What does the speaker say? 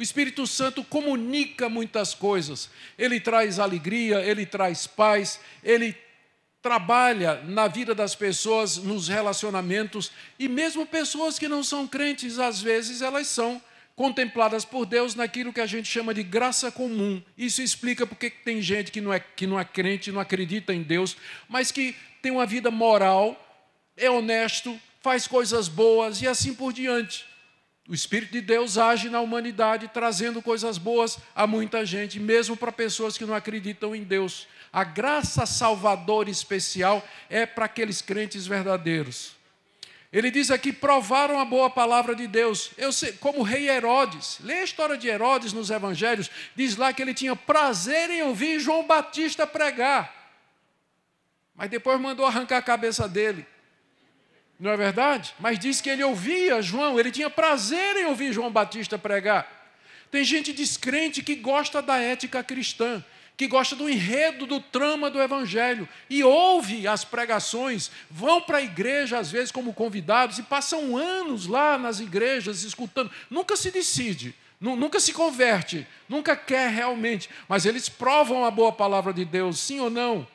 O Espírito Santo comunica muitas coisas. Ele traz alegria, ele traz paz, ele trabalha na vida das pessoas, nos relacionamentos, e mesmo pessoas que não são crentes, às vezes elas são contempladas por Deus naquilo que a gente chama de graça comum. Isso explica porque tem gente que não é, que não é crente, não acredita em Deus, mas que tem uma vida moral, é honesto, faz coisas boas e assim por diante. O Espírito de Deus age na humanidade trazendo coisas boas a muita gente, mesmo para pessoas que não acreditam em Deus. A graça salvadora especial é para aqueles crentes verdadeiros. Ele diz aqui: provaram a boa palavra de Deus. Eu sei, como rei Herodes, lê a história de Herodes nos evangelhos, diz lá que ele tinha prazer em ouvir João Batista pregar. Mas depois mandou arrancar a cabeça dele. Não é verdade? Mas diz que ele ouvia João, ele tinha prazer em ouvir João Batista pregar. Tem gente descrente que gosta da ética cristã, que gosta do enredo, do trama do evangelho e ouve as pregações, vão para a igreja às vezes como convidados e passam anos lá nas igrejas escutando, nunca se decide. Nunca se converte, nunca quer realmente, mas eles provam a boa palavra de Deus, sim ou não?